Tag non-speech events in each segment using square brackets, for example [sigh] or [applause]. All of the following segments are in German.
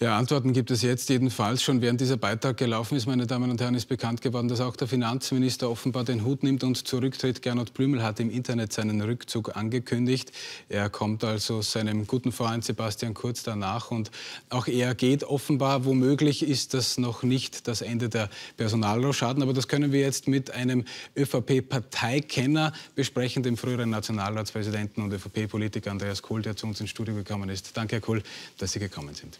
Ja, Antworten gibt es jetzt jedenfalls. Schon während dieser Beitrag gelaufen ist, meine Damen und Herren, ist bekannt geworden, dass auch der Finanzminister offenbar den Hut nimmt und zurücktritt. Gernot Blümel hat im Internet seinen Rückzug angekündigt. Er kommt also seinem guten Freund Sebastian Kurz danach und auch er geht offenbar. Womöglich ist das noch nicht das Ende der Personalrauschaden, aber das können wir jetzt mit einem ÖVP-Parteikenner besprechen, dem früheren Nationalratspräsidenten und ÖVP-Politiker Andreas Kohl, der zu uns ins Studio gekommen ist. Danke, Herr Kohl, dass Sie gekommen sind.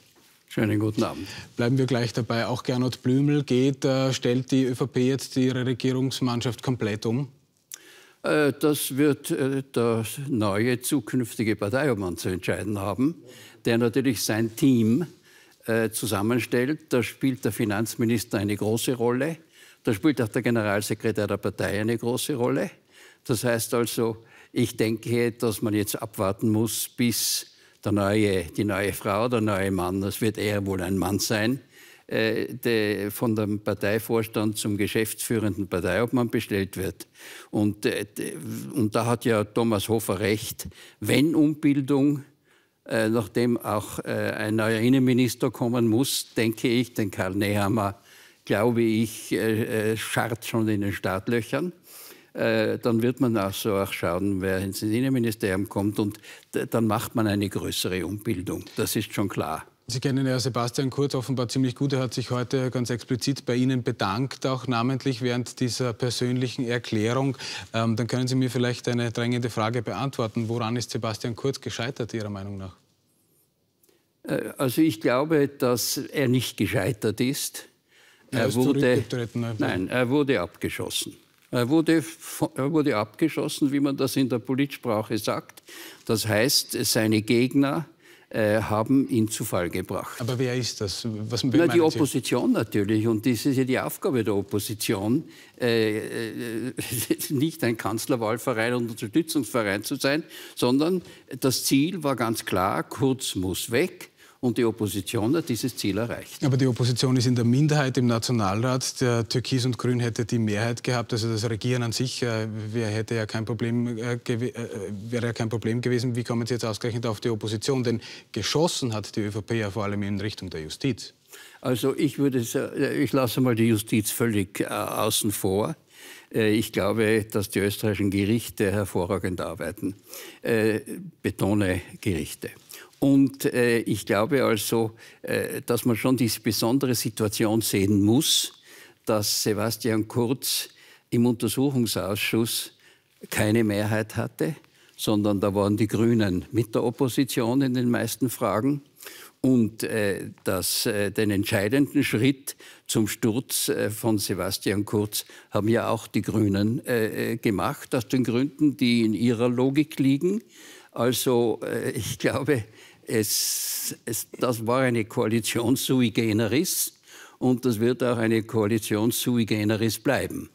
Schönen guten Abend. Bleiben wir gleich dabei. Auch Gernot Blümel geht. Äh, stellt die ÖVP jetzt ihre Regierungsmannschaft komplett um? Äh, das wird äh, der neue zukünftige Parteiobmann zu entscheiden haben, der natürlich sein Team äh, zusammenstellt. Da spielt der Finanzminister eine große Rolle. Da spielt auch der Generalsekretär der Partei eine große Rolle. Das heißt also, ich denke, dass man jetzt abwarten muss, bis der neue, die neue Frau, der neue Mann, das wird eher wohl ein Mann sein, äh, der von dem Parteivorstand zum geschäftsführenden Parteiobmann bestellt wird. Und, äh, und da hat ja Thomas Hofer recht, wenn Umbildung, äh, nachdem auch äh, ein neuer Innenminister kommen muss, denke ich, den Karl Nehammer, glaube ich, äh, äh, scharrt schon in den Startlöchern. Äh, dann wird man auch so auch schauen, wer ins Innenministerium kommt und dann macht man eine größere Umbildung. Das ist schon klar. Sie kennen ja Sebastian Kurz offenbar ziemlich gut. Er hat sich heute ganz explizit bei Ihnen bedankt, auch namentlich während dieser persönlichen Erklärung. Ähm, dann können Sie mir vielleicht eine drängende Frage beantworten. Woran ist Sebastian Kurz gescheitert, Ihrer Meinung nach? Äh, also ich glaube, dass er nicht gescheitert ist. Er, er ist wurde, ne? nein, er wurde abgeschossen. Äh, wurde, äh, wurde abgeschossen, wie man das in der Politsprache sagt. Das heißt, seine Gegner äh, haben ihn zu Fall gebracht. Aber wer ist das? Was Na, die Opposition Sie? natürlich. Und das ist ja die Aufgabe der Opposition, äh, äh, [laughs] nicht ein Kanzlerwahlverein und Unterstützungsverein zu sein, sondern das Ziel war ganz klar, Kurz muss weg und die Opposition hat dieses Ziel erreicht. Aber die Opposition ist in der Minderheit im Nationalrat. Der Türkis und Grün hätte die Mehrheit gehabt. Also das Regieren an sich äh, hätte ja kein Problem, äh, äh, wäre ja kein Problem gewesen. Wie kommen Sie jetzt ausgerechnet auf die Opposition? Denn geschossen hat die ÖVP ja vor allem in Richtung der Justiz. Also ich würde, äh, ich lasse mal die Justiz völlig äh, außen vor. Äh, ich glaube, dass die österreichischen Gerichte hervorragend arbeiten, äh, betone Gerichte. Und äh, ich glaube also, dass man schon diese besondere Situation sehen muss, dass Sebastian Kurz im Untersuchungsausschuss keine Mehrheit hatte, sondern da waren die Grünen mit der Opposition in den meisten Fragen und äh, das, äh, den entscheidenden Schritt zum Sturz äh, von Sebastian Kurz haben ja auch die Grünen äh, äh, gemacht, aus den Gründen, die in ihrer Logik liegen. Also äh, ich glaube, es, es, das war eine Koalition sui generis und das wird auch eine Koalition sui generis bleiben.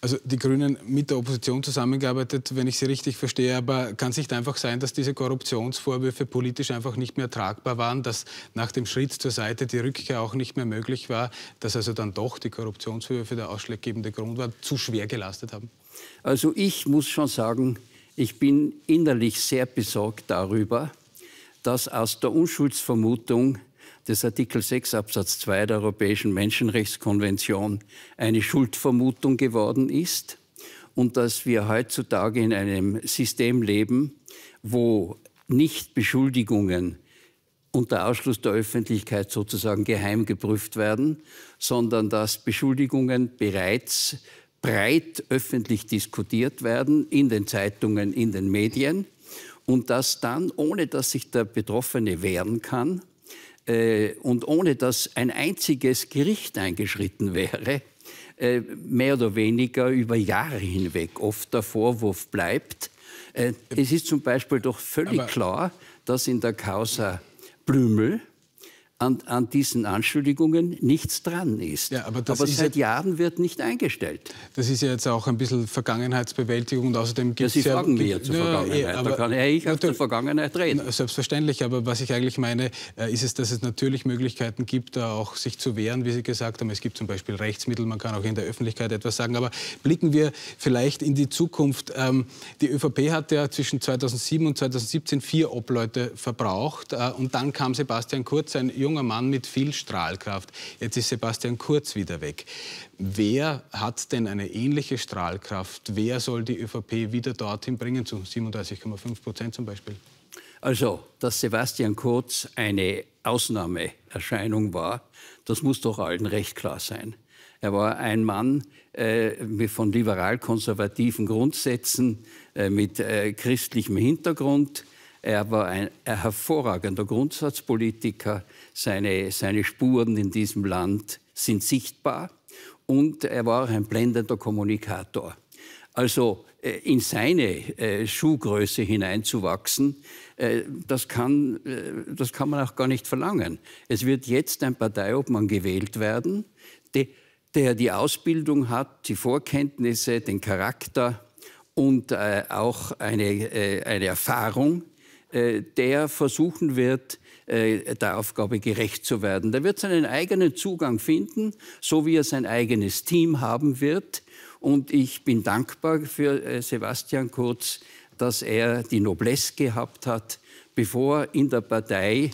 Also die Grünen mit der Opposition zusammengearbeitet, wenn ich Sie richtig verstehe, aber kann es nicht einfach sein, dass diese Korruptionsvorwürfe politisch einfach nicht mehr tragbar waren, dass nach dem Schritt zur Seite die Rückkehr auch nicht mehr möglich war, dass also dann doch die Korruptionsvorwürfe der ausschlaggebende Grund war, zu schwer gelastet haben? Also ich muss schon sagen, ich bin innerlich sehr besorgt darüber, dass aus der Unschuldsvermutung des Artikel 6 Absatz 2 der Europäischen Menschenrechtskonvention eine Schuldvermutung geworden ist und dass wir heutzutage in einem System leben, wo nicht Beschuldigungen unter Ausschluss der Öffentlichkeit sozusagen geheim geprüft werden, sondern dass Beschuldigungen bereits breit öffentlich diskutiert werden in den Zeitungen, in den Medien und dass dann, ohne dass sich der Betroffene wehren kann, äh, und ohne dass ein einziges Gericht eingeschritten wäre, äh, mehr oder weniger über Jahre hinweg oft der Vorwurf bleibt. Äh, es ist zum Beispiel doch völlig Aber klar, dass in der Causa Blümel an, an, diesen Anschuldigungen nichts dran ist. Ja, aber, aber seit ja, Jahren wird nicht eingestellt. Das ist ja jetzt auch ein bisschen Vergangenheitsbewältigung und außerdem gibt ja... Sie fragen ja, mir zur Vergangenheit, eh, aber, da kann ich auch zur Vergangenheit reden. Selbstverständlich, aber was ich eigentlich meine, äh, ist es, dass es natürlich Möglichkeiten gibt, da auch sich zu wehren, wie Sie gesagt haben. Es gibt zum Beispiel Rechtsmittel, man kann auch in der Öffentlichkeit etwas sagen, aber blicken wir vielleicht in die Zukunft. Ähm, die ÖVP hat ja zwischen 2007 und 2017 vier Obleute verbraucht äh, und dann kam Sebastian Kurz, ein junger junger Mann mit viel Strahlkraft. Jetzt ist Sebastian Kurz wieder weg. Wer hat denn eine ähnliche Strahlkraft? Wer soll die ÖVP wieder dorthin bringen, zu 37,5 Prozent zum Beispiel? Also, dass Sebastian Kurz eine Ausnahmeerscheinung war, das muss doch allen recht klar sein. Er war ein Mann äh, von liberal-konservativen Grundsätzen, äh, mit äh, christlichem Hintergrund, er war ein, ein hervorragender Grundsatzpolitiker. Seine, seine Spuren in diesem Land sind sichtbar. Und er war ein blendender Kommunikator. Also äh, in seine äh, Schuhgröße hineinzuwachsen, äh, das kann, das kann man auch gar nicht verlangen. Es wird jetzt ein Parteiobmann gewählt werden, der die Ausbildung hat, die Vorkenntnisse, den Charakter und auch eine, eine Erfahrung äh, der versuchen wird, äh, der Aufgabe gerecht zu werden. Der wird seinen eigenen Zugang finden, so wie er sein eigenes Team haben wird. Und ich bin dankbar für äh, Sebastian Kurz, dass er die Noblesse gehabt hat, bevor in der Partei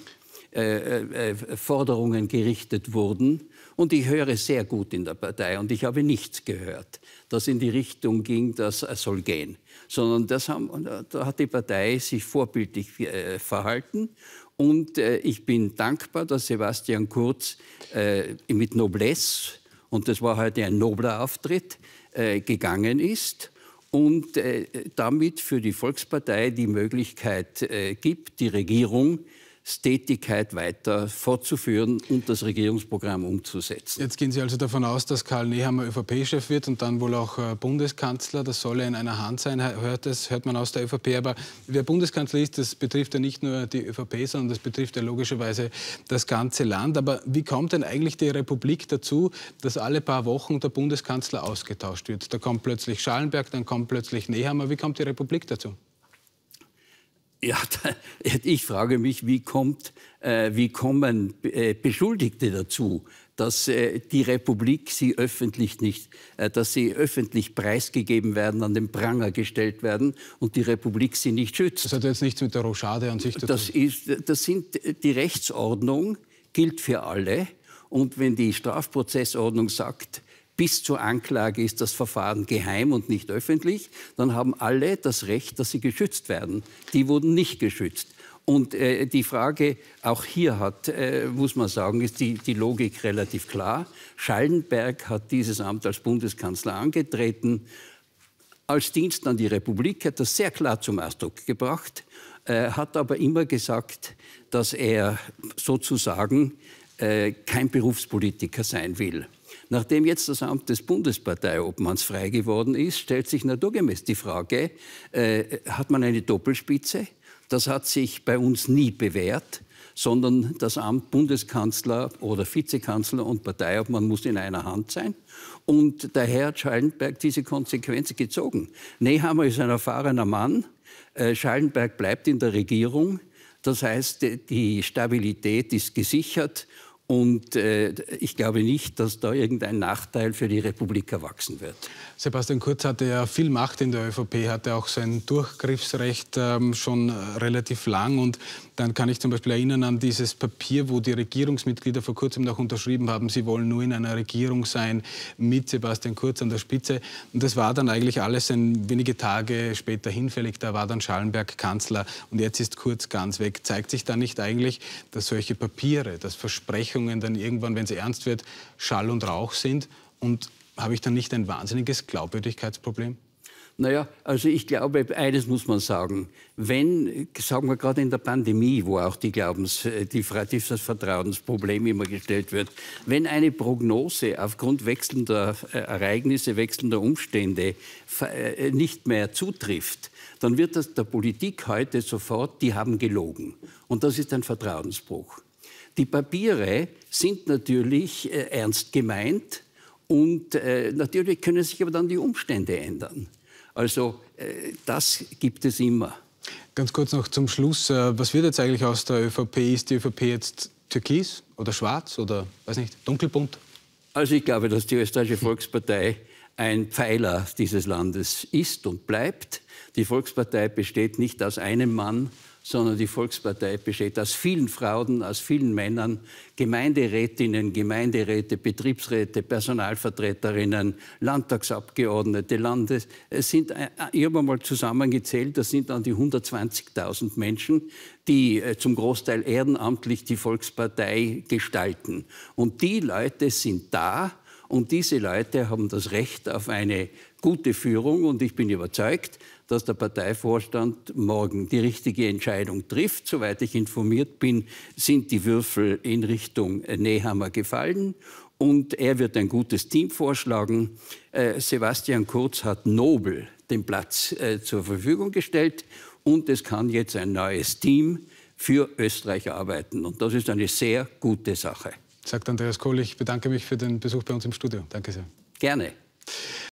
Forderungen gerichtet wurden, und ich höre sehr gut in der Partei und ich habe nichts gehört, das in die Richtung ging, das soll gehen. Sondern das haben, äh, da hat die Partei sich vorbildlich äh, verhalten und äh, ich bin dankbar, dass Sebastian Kurz äh, mit Noblesse, und das war heute ein nobler Auftritt, äh, gegangen ist und äh, damit für die Volkspartei die Möglichkeit äh, gibt, die Regierung Stetigkeit weiter fortzuführen und das Regierungsprogramm umzusetzen. Jetzt gehen Sie also davon aus, dass Karl Nehammer ÖVP-Chef wird und dann wohl auch äh, Bundeskanzler. Das soll ja in einer Hand sein, hört, das, hört man aus der ÖVP. Aber wer Bundeskanzler ist, das betrifft ja nicht nur die ÖVP, sondern das betrifft ja logischerweise das ganze Land. Aber wie kommt denn eigentlich die Republik dazu, dass alle paar Wochen der Bundeskanzler ausgetauscht wird? Da kommt plötzlich Schallenberg, dann kommt plötzlich Nehammer. Wie kommt die Republik dazu? Ja, ich frage mich, wie, kommt, äh, wie kommen äh, Beschuldigte dazu, dass äh, die Republik sie öffentlich nicht, dass sie öffentlich preisgegeben werden, an den Pranger gestellt werden und die Republik sie nicht schützt. Das hat jetzt nichts mit der Rochade an sich zu tun. Das, ist, das sind die Rechtsordnung gilt für alle. Und wenn die Strafprozessordnung sagt, bis zur Anklage ist das Verfahren geheim und nicht öffentlich. Dann haben alle das Recht, dass sie geschützt werden. Die wurden nicht geschützt. Und äh, die Frage auch hier hat, äh, muss man sagen, ist die, die Logik relativ klar. Schallenberg hat dieses Amt als Bundeskanzler angetreten. Als Dienst an die Republik hat das sehr klar zum Ausdruck gebracht, äh, hat aber immer gesagt, dass er sozusagen äh, kein Berufspolitiker sein will. Nachdem jetzt das Amt des Bundesparteiobmanns frei geworden ist, stellt sich naturgemäß die Frage, äh, hat man eine Doppelspitze? Das hat sich bei uns nie bewährt sondern das Amt Bundeskanzler oder Vizekanzler und Parteiobmann muss in einer Hand sein. Und daher hat Schallenberg diese Konsequenz gezogen. Nehammer ist ein erfahrener Mann, äh, Schallenberg bleibt in der Regierung. Das heißt, die Stabilität ist gesichert und äh, ich glaube nicht, dass da irgendein Nachteil für die Republik erwachsen wird. Sebastian Kurz hatte ja viel Macht in der ÖVP, hatte auch sein Durchgriffsrecht ähm, schon äh, relativ lang. Und dann kann ich zum Beispiel erinnern an dieses Papier, wo die Regierungsmitglieder vor kurzem noch unterschrieben haben, sie wollen nur in einer Regierung sein mit Sebastian Kurz an der Spitze. Und das war dann eigentlich alles ein wenige Tage später hinfällig. Da war dann Schallenberg Kanzler und jetzt ist Kurz ganz weg. Zeigt sich da nicht eigentlich, dass solche Papiere, das Versprechen, Versprechungen dann irgendwann, wenn es ernst wird, Schall und Rauch sind? Und habe ich dann nicht ein wahnsinniges Glaubwürdigkeitsproblem? Naja, also ich glaube, eines muss man sagen. Wenn, sagen wir gerade in der Pandemie, wo auch die Glaubens, die, das Vertrauensproblem immer gestellt wird, wenn eine Prognose aufgrund wechselnder äh, Ereignisse, wechselnder Umstände äh, nicht mehr zutrifft, dann wird das der Politik heute sofort, die haben gelogen. Und das ist ein Vertrauensbruch. Die Papiere sind natürlich äh, ernst gemeint und äh, natürlich können sich aber dann die Umstände ändern. Also äh, das gibt es immer. Ganz kurz noch zum Schluss. Äh, was wird jetzt eigentlich aus der ÖVP? Ist die ÖVP jetzt türkis oder schwarz oder, weiß nicht, dunkelbunt? Also ich glaube, dass die Österreichische Volkspartei ein Pfeiler dieses Landes ist und bleibt. Die Volkspartei besteht nicht aus einem Mann, sondern die Volkspartei besteht aus vielen Frauen, aus vielen Männern, Gemeinderätinnen, Gemeinderäte, Betriebsräte, Personalvertreterinnen, Landtagsabgeordnete, Landes. Es sind, äh, äh, ich habe einmal zusammengezählt, das sind an die 120.000 Menschen, die äh, zum Großteil ehrenamtlich die Volkspartei gestalten. Und die Leute sind da, und diese Leute haben das Recht auf eine gute Führung. Und ich bin überzeugt, dass der Parteivorstand morgen die richtige Entscheidung trifft. Soweit ich informiert bin, sind die Würfel in Richtung Nehammer gefallen und er wird ein gutes Team vorschlagen. Äh, Sebastian Kurz hat Nobel den Platz äh, zur Verfügung gestellt und es kann jetzt ein neues Team für Österreich arbeiten. Und das ist eine sehr gute Sache. Sagt Andreas Kohl, ich bedanke mich für den Besuch bei uns im Studio. Danke sehr. Gerne.